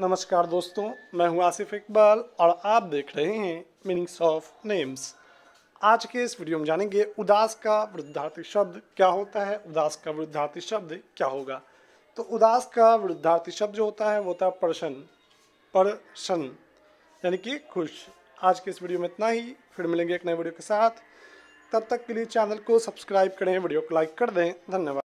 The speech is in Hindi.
नमस्कार दोस्तों मैं हूं आसिफ इकबाल और आप देख रहे हैं मीनिंग्स ऑफ नेम्स आज के इस वीडियो में जानेंगे उदास का वृद्धार्थी शब्द क्या होता है उदास का वृद्धार्थी शब्द क्या होगा तो उदास का वृद्धार्थी शब्द जो होता है वो होता है प्रसन्न प्रसन्न यानी कि खुश आज के इस वीडियो में इतना ही फिर मिलेंगे एक नए वीडियो के साथ तब तक के लिए चैनल को सब्सक्राइब करें वीडियो को लाइक कर दें धन्यवाद